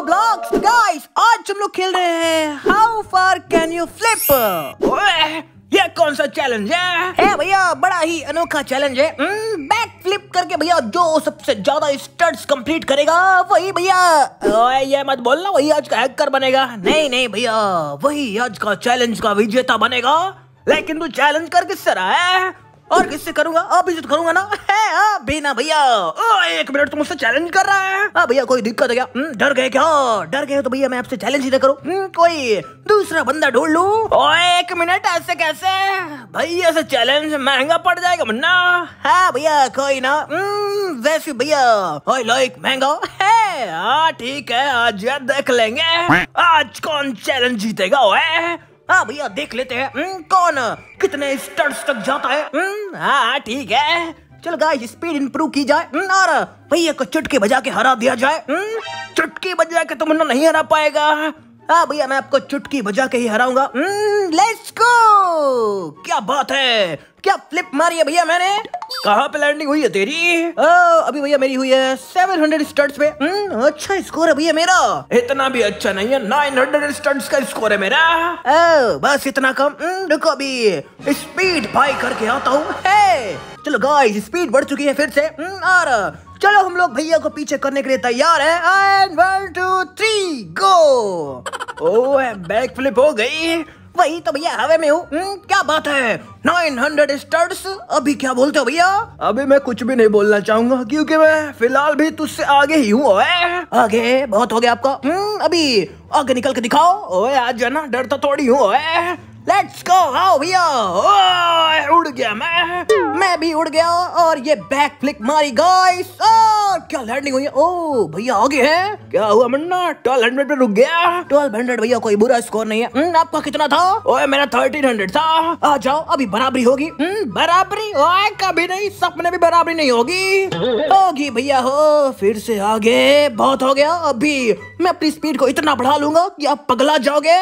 Hello blogs guys आज हम लोग खेल रहे हैं how far can you flip ये कौन सा चैलेंज है है भैया बड़ा ही अनोखा चैलेंज है बैक हम्म? फ्लिप hmm, करके भैया जो सबसे ज्यादा स्टड्स कंप्लीट करेगा वही भैया ये मत बोलना वही आज का हैकर बनेगा नहीं नहीं भैया वही आज का चैलेंज का विजेता बनेगा लेकिन तू चैलेंज कर किस तरह है और किससे करूंगा अब इज्जत करूंगा ना है आ, बेना भैया एक मिनट तुम उससे चैलेंज कर रहा है हाँ भैया कोई दिक्कत है क्या हम्म, डर गए क्या डर गए तो भैया मैं आपसे चैलेंज ही ना करूँ हम्म, कोई दूसरा बंदा ढूंढ लू एक मिनट ऐसे कैसे भैया से चैलेंज महंगा पड़ जाएगा मुन्ना है हाँ भैया कोई ना हम्म, वैसे भैया लाइक महंगा है हाँ, ठीक है आज देख लेंगे आज कौन चैलेंज जीतेगा ओए हाँ भैया देख लेते हैं हम्म, कौन कितने स्टर्स तक जाता है हम्म, हाँ ठीक है चल गाइस स्पीड इंप्रूव की जाए हम्म, और भैया को चुटकी बजा के हरा दिया जाए चुटकी बजा के तुम तो नहीं हरा पाएगा हाँ भैया मैं आपको चुटकी बजा के ही हराऊंगा लेट्स हम्म, गो क्या बात है क्या फ्लिप मारी है भैया मैंने कहा पे लैंडिंग हुई है तेरी ओ, अभी भैया मेरी हुई है सेवन हंड्रेड स्टड्स पे हम्म, अच्छा स्कोर है भैया मेरा इतना भी अच्छा नहीं है नाइन हंड्रेड स्टड्स का स्कोर है मेरा ओ, बस इतना कम हम्म, रुको अभी स्पीड बाई करके आता हूँ चलो गाइस स्पीड बढ़ चुकी है फिर से और चलो हम लोग भैया को पीछे करने के लिए तैयार oh, है बैक फ्लिप हो गई वही तो भैया हवे में हूँ हम्म, क्या बात है 900 स्टड्स अभी क्या बोलते हो भैया अभी मैं कुछ भी नहीं बोलना चाहूंगा क्योंकि मैं फिलहाल भी तुझसे आगे ही हूँ आगे बहुत हो गया आपका हम्म, अभी आगे निकल के दिखाओ ओए आज जाना तो थोड़ी हूँ लेट्स गो आओ भैया उड़ गया मैं मैं भी उड़ गया और ये बैक फ्लिक मारी गाइस क्या लैंडिंग हुई ओ भैया आगे है क्या हुआ मन्ना ट्वेल्व हंड्रेड पे रुक गया ट्वेल्व हंड्रेड भैया कोई बुरा स्कोर नहीं है हम्म, आपका कितना था ओए मेरा थर्टीन हंड्रेड था आ जाओ अभी बराबरी होगी हम्म, बराबरी ओए कभी नहीं सपने भी बराबरी नहीं होगी होगी भैया हो फिर से आगे बहुत हो गया अभी मैं अपनी स्पीड को इतना बढ़ा लूंगा कि आप पगला जाओगे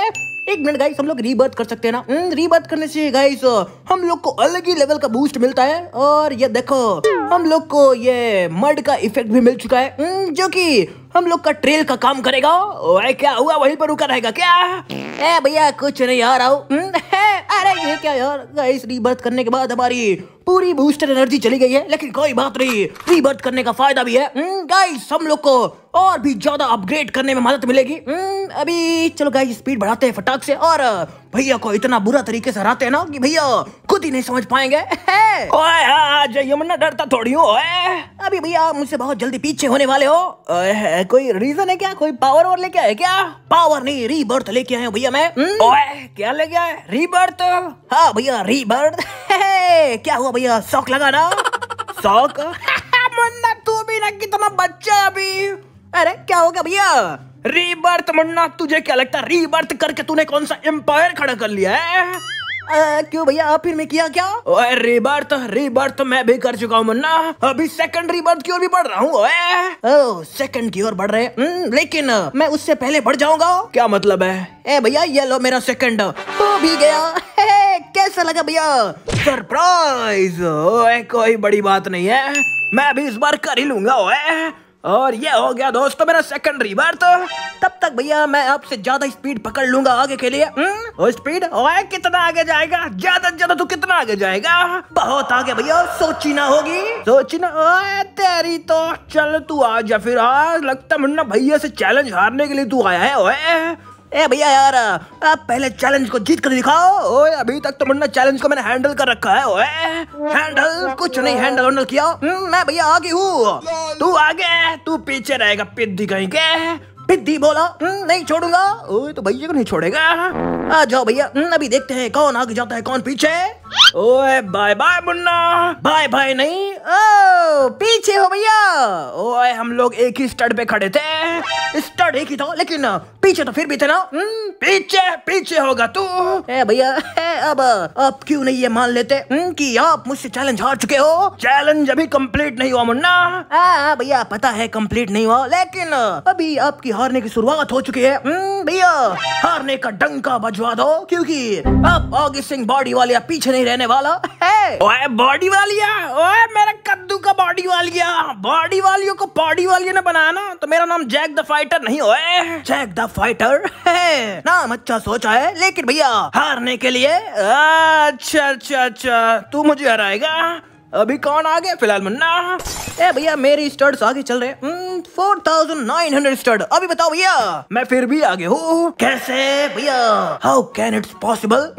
एक मिनट गाइस हम लोग रीबर्थ कर सकते हैं ना रीबर्थ हम्म, करने से गाइस हम लोग को अलग ही लेवल का बूस्ट मिलता है और ये देखो हम लोग को ये मर्ड का इफेक्ट भी मिल चुका है हम्म, जो कि हम लोग का ट्रेल का काम करेगा ओए क्या हुआ वहीं पर रुका रहेगा क्या ए भैया कुछ नहीं आ रहा हूँ अरे ये क्या यार गाइस रीबर्थ करने के बाद हमारी पूरी बूस्टर एनर्जी चली गई है लेकिन कोई बात नहीं प्री बर्थ करने का फायदा भी है गाइस हम्म, हम लोग को और भी ज्यादा अपग्रेड करने में मदद मिलेगी हम्म, अभी चलो गाइस स्पीड बढ़ाते हैं फटाक से और भैया को इतना बुरा तरीके से हराते हैं ना कि भैया खुद ही नहीं समझ पाएंगे ओए हाँ, आज यमुना डरता थोड़ी हो अभी भैया आप मुझसे बहुत जल्दी पीछे होने वाले हो कोई रीजन है क्या कोई पावर और लेके आए क्या पावर नहीं रीबर्थ लेके आए भैया मैं हम्म। ओए क्या लेके आए रीबर्थ हाँ भैया रीबर्थ हे क्या हुआ भैया शौक लगा ना शौक मुन्ना तू भी ना कितना बच्चा है अभी अरे क्या हो गया भैया रीबर्थ मुन्ना तुझे क्या लगता है रीबर्थ करके तूने कौन सा एम्पायर खड़ा कर लिया है आ, क्यों भैया फिर मैं किया क्या ओए रिबर्थ रिबर्थ मैं भी कर चुका हूँ मुन्ना अभी सेकंड रिबर्थ की ओर भी बढ़ रहा हूँ सेकंड की ओर बढ़ रहे न, हम्म, लेकिन मैं उससे पहले बढ़ जाऊंगा क्या मतलब है ए भैया ये लो मेरा सेकंड तो भी गया कैसा लगा भैया सरप्राइज कोई बड़ी बात नहीं है मैं भी इस बार कर ही लूंगा ओए और ये हो गया दोस्तों मेरा सेकंड रिवर तो तब तक भैया मैं आपसे ज्यादा स्पीड पकड़ लूंगा आगे के लिए और हम्म? स्पीड ओए कितना आगे जाएगा ज्यादा ज्यादा तू तो कितना आगे जाएगा बहुत आगे भैया सोची ना होगी सोची ना ओए तेरी तो चल तू आ जा फिर आज लगता मुन्ना भैया से चैलेंज हारने के लिए तू आया है ओए ए भैया यार आप पहले चैलेंज को जीत कर दिखाओ ओए अभी तक तो मुन्ना चैलेंज को मैंने हैंडल कर रखा है ओए हैंडल कुछ नहीं हैंडल हैंडल किया हम्म, मैं भैया आगे हूँ तू आगे तू पीछे रहेगा पिद्धि कहीं के पिद्धि बोला हम्म, नहीं छोड़ूंगा ओए तो भैया को नहीं छोड़ेगा आ जाओ भैया हम्म, अभी देखते हैं कौन आगे जाता है कौन पीछे ओए बाय बाय मुन्ना बाय बाय नहीं ओ पीछे हो भैया ओए हम लोग एक ही स्टड पे खड़े थे स्टड एक ही था लेकिन पीछे तो फिर भी थे ना हम्म, पीछे पीछे होगा तू ए भैया अब आप क्यों नहीं ये मान लेते हम्म, कि आप मुझसे चैलेंज हार चुके हो चैलेंज अभी कंप्लीट नहीं हुआ मुन्ना भैया पता है कंप्लीट नहीं हुआ लेकिन अभी आपकी हारने की शुरुआत हो चुकी है भैया हारने का डंका बज भिजवा दो क्योंकि अब ऑगस्ट सिंह बॉडी वालिया पीछे नहीं रहने वाला है ओए बॉडी वालिया ओए मेरा कद्दू का बॉडी वालिया बॉडी वालियों को बॉडी वालिया ने बनाया ना तो मेरा नाम जैक द फाइटर नहीं ओए जैक द फाइटर है नाम अच्छा सोचा है लेकिन भैया हारने के लिए अच्छा अच्छा अच्छा तू मुझे हराएगा अभी कौन आ गया फिलहाल मुन्ना ए भैया मेरी स्टड आगे चल रहे four thousand nine hundred stud अभी बताओ भैया मैं फिर भी आगे हूँ कैसे भैया हाउ कैन इट्स पॉसिबल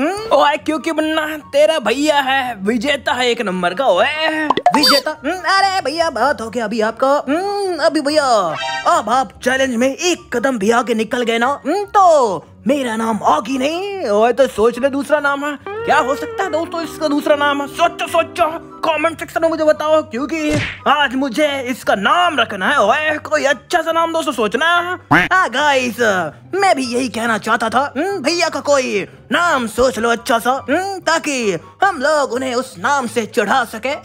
क्योंकि मुन्ना तेरा भैया है विजेता है एक नंबर का ओए विजेता हम्म, अरे भैया बात हो गया अभी आपका हम्म, अभी भैया अब आप चैलेंज में एक कदम भी आगे निकल गए ना हम्म, तो मेरा नाम ऑगी नहीं और तो सोच ले दूसरा नाम है क्या हो सकता है दोस्तों इसका दूसरा नाम है सोचो सोचो कमेंट सेक्शन में मुझे बताओ क्योंकि आज मुझे इसका नाम रखना है ओए कोई अच्छा सा नाम दोस्तों सोचना है गाइस हाँ, मैं भी यही कहना चाहता था हम्म, भैया का कोई नाम सोच लो अच्छा सा हम्म, ताकि हम लोग उन्हें उस नाम से चढ़ा सके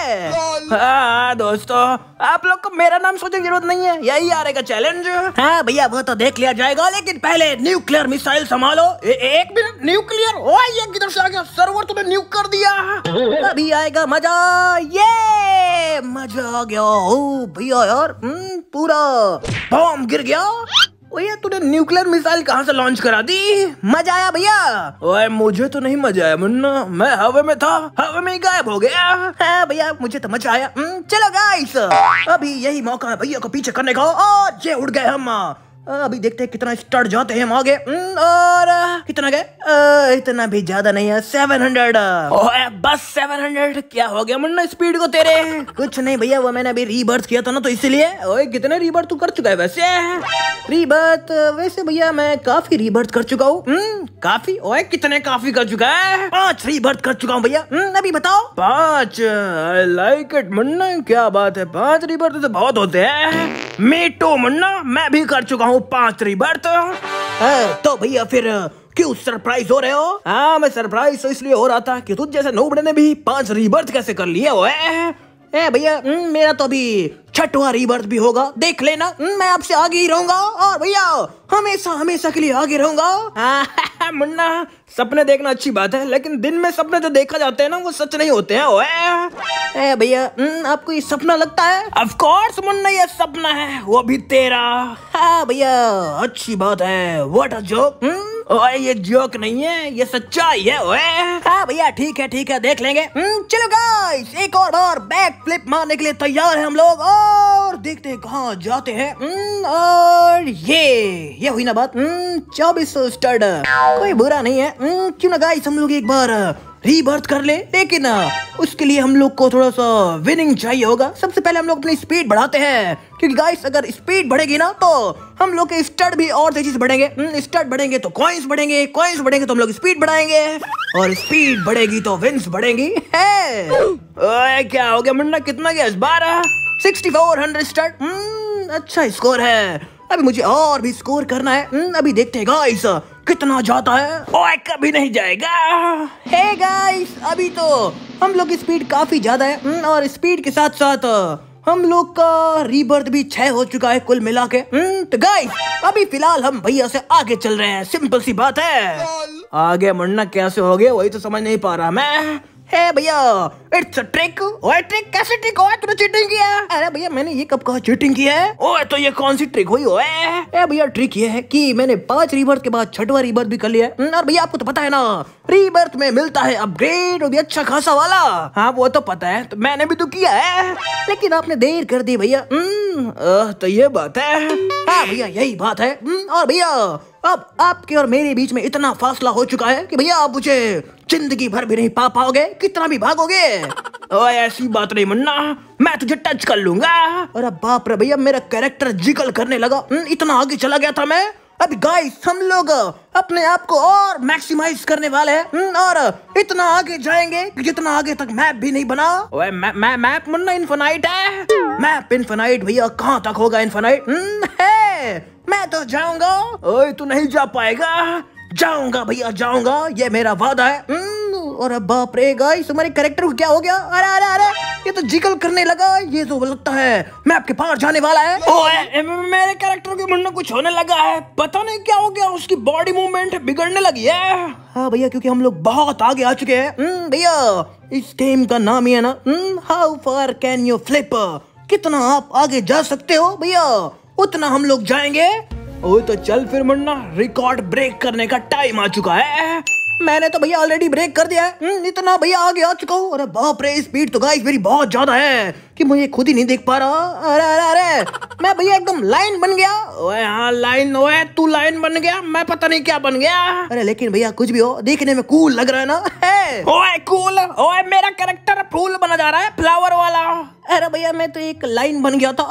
हाँ दोस्तों आप लोग को मेरा नाम सोचने की जरूरत नहीं है यही आ रहेगा चैलेंज हाँ भैया वो तो देख लिया जाएगा लेकिन पहले न्यूक्लियर मिसाइल संभालो एक मिनट न्यूक्लियर ओ ये किधर से आ गया सर्वर तुमने न्यूक कर दिया अभी आएगा मजा ये मजा आ गया ओ भैया यार हम्म, पूरा बॉम्ब गिर गया ओए तूने न्यूक्लियर मिसाइल कहाँ से लॉन्च करा दी मजा आया भैया ओए मुझे तो नहीं मजा आया मुन्ना मैं हवा में था हवा में गायब हो गया हाँ भैया मुझे तो मजा आया हम्म, चलो गाइस अभी यही मौका है भैया को पीछे करने का और ये उड़ गए हम अभी देखते हैं कितना स्टार्ट जाते हैं हम आगे हम्म, और कितना गए इतना भी ज्यादा नहीं है सेवन हंड्रेड बस सेवन हंड्रेड क्या हो गया मुन्ना स्पीड को तेरे कुछ नहीं भैया वो मैंने अभी रीबर्थ किया था ना तो इसीलिए ओए कितने रीबर्थ तू कर चुका है वैसे रीबर्थ वैसे भैया मैं काफी रीबर्थ कर चुका हूँ हम्म, काफी ओए कितने काफी कर चुका है पांच रीबर्थ कर चुका हूँ भैया हम्म, अभी बताओ पांच आई लाइक इट मुन्ना क्या बात है पांच रीबर्थ तो बहुत होते हैं मीटू मुन्ना मैं भी कर चुका हूँ हूँ पांचवी बार तो आ, तो भैया फिर क्यों सरप्राइज हो रहे हो हाँ मैं सरप्राइज तो इसलिए हो रहा था कि तुझ जैसे नोबड़े ने भी पांच रिबर्थ कैसे कर लिए हो ए भैया मेरा तो अभी छठवा रिबर्थ भी होगा देख लेना मैं आपसे आगे ही रहूंगा और भैया हमेशा हमेशा के लिए आगे रहूंगा हाँ, है मुन्ना सपने देखना अच्छी बात है लेकिन दिन में सपने जो देखा जाते हैं ना वो सच नहीं होते हैं भैया आपको ये सपना लगता है ऑफ कोर्स मुन्ना ये सपना है वो भी तेरा हाँ भैया अच्छी बात है व्हाट अ जोक ओए ये जोक नहीं है ये सच्चाई है ओए हाँ भैया ठीक है ठीक है देख लेंगे हम्म, चलो गाइस एक और बार बैक फ्लिप मारने के लिए तैयार है हम लोग और देखते कहाँ जाते हैं हम्म, और ये ये हुई ना बात हम्म, चौबीस स्टड कोई बुरा नहीं है क्यों ना गाइस हम लोग एक बार रीबर्थ कर ले लेकिन उसके लिए हम लोग को थोड़ा सा विनिंग चाहिए होगा सबसे पहले हम लोग अपनी स्पीड बढ़ाते हैं क्योंकि गाइस अगर स्पीड बढ़ेगी ना तो हम लोग के स्टड भी और तेजी से बढ़ेंगे स्टड हम्म, बढ़ेंगे तो कॉइन्स बढ़ेंगे कॉइन्स बढ़ेंगे तो हम लोग स्पीड बढ़ाएंगे और स्पीड बढ़ेगी तो विंस बढ़ेंगी है क्या हो गया मुंडा कितना गया बारह सिक्सटी फोर हंड्रेड स्टड अच्छा स्कोर है अभी मुझे और भी स्कोर करना है हम्म, अभी देखते हैं गाइस कितना जाता है ओए कभी नहीं जाएगा हे hey गाइस अभी तो हम लोग की स्पीड काफी ज्यादा है हम्म, और स्पीड के साथ साथ हम लोग का रीबर्थ भी छह हो चुका है कुल मिला के हम्म, तो गाइस अभी फिलहाल हम भैया से आगे चल रहे हैं सिंपल सी बात है आगे मुड़ना कैसे हो गया वही तो समझ नहीं पा रहा मैं भैया इट्स अ ट्रिक ओए ट्रिक कैसे ट्रिक ओए तूने चीटिंग किया अरे भैया मैंने ये कब कहा चीटिंग है ओए तो ये कौन सी ट्रिक हुई ओए ए भैया ट्रिक ये है कि मैंने पांच रीबर्थ के बाद छठवा रीबर्थ भी कर लिया है और भैया आपको तो पता है ना रीबर्थ में मिलता है अपग्रेड और भी अच्छा खासा वाला हाँ वो तो पता है तो मैंने भी तो किया है लेकिन आपने देर कर दी भैया हम्म, तो ये बात है हाँ भैया यही बात है हम्म, और भैया अब आपके और मेरे बीच में इतना फासला हो चुका है कि भैया आप मुझे जिंदगी भर भी नहीं पा पाओगे कितना भी भागोगे ऐसी बात नहीं मुन्ना मैं तुझे टच कर लूंगा और अब बाप रे भैया मेरा कैरेक्टर जिकल करने लगा हम्म, इतना आगे चला गया था मैं अब गाइस हम लोग अपने आप को और मैक्सिमाइज करने वाले हैं हम्म, और इतना आगे जाएंगे कि जितना आगे तक मैप भी नहीं बना ओए मैं मैप मुन्ना इनफिनाइट है मैप इनफिनाइट भैया कहाँ तक होगा इनफिनाइट हम्म, है मैं तो जाऊंगा ओए तू नहीं जा पाएगा जाऊंगा भैया जाऊंगा ये मेरा वादा है हम्म, और अब बाप रे गाइस तुम्हारे कैरेक्टर को क्या हो गया अरे अरे अरे ये तो जिकल करने लगा ये तो लगता है मैं आपके पास जाने वाला है ओए मेरे कैरेक्टर के मुंड में कुछ होने लगा है पता नहीं क्या हो गया उसकी बॉडी मूवमेंट बिगड़ने लगी है हाँ भैया क्योंकि हम लोग बहुत आगे आ चुके हैं हम्म, भैया इस गेम का नाम ही है ना how far can you flip कितना आप आगे जा सकते हो भैया उतना हम लोग जाएंगे ओ तो चल फिर मुन्ना रिकॉर्ड ब्रेक करने का टाइम आ चुका है मैंने तो भैया ऑलरेडी ब्रेक कर दिया है हम्म, इतना भैया आगे आ चुका हूँ अरे बाप रे स्पीड तो गाइस मेरी बहुत ज्यादा है कि मुझे खुद ही नहीं देख पा रहा अरे अरे अरे मैं भैया एकदम लाइन बन गया ओए हाँ लाइन ओए तू लाइन बन गया मैं पता नहीं क्या बन गया अरे लेकिन भैया कुछ भी हो देखने में कूल लग रहा है ना ओए कूल ओए मेरा कैरेक्टर फूल बना जा रहा है फ्लावर वाला अरे भैया मैं तो एक लाइन बन गया था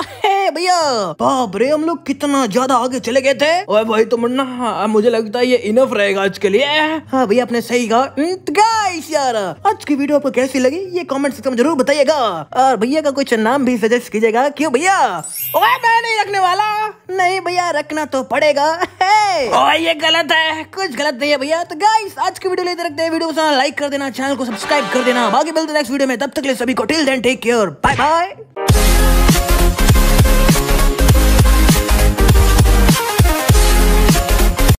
भैया बाप रे हम लोग कितना ज्यादा आगे चले गए थे ओए भाई तुम तो मुझे लगता है ये इनफ रहेगा आज के लिए हाँ भैया आपने सही कहा गाइस हम्म, तो यार आज की वीडियो आपको कैसी लगी ये कमेंट सिस्टम जरूर बताइएगा और भैया का कुछ नाम भी सजेस्ट कीजिएगा क्यों भैया ओए मैं नहीं रखने वाला नहीं भैया रखना तो पड़ेगा ये गलत है कुछ गलत नहीं है भैया तो गाइस आज की वीडियो लेते रखते हैं वीडियो को लाइक कर देना चैनल को सब्सक्राइब कर देना बाकी मिलते नेक्स्ट वीडियो में तब तक ले सभी को till then take care bye bye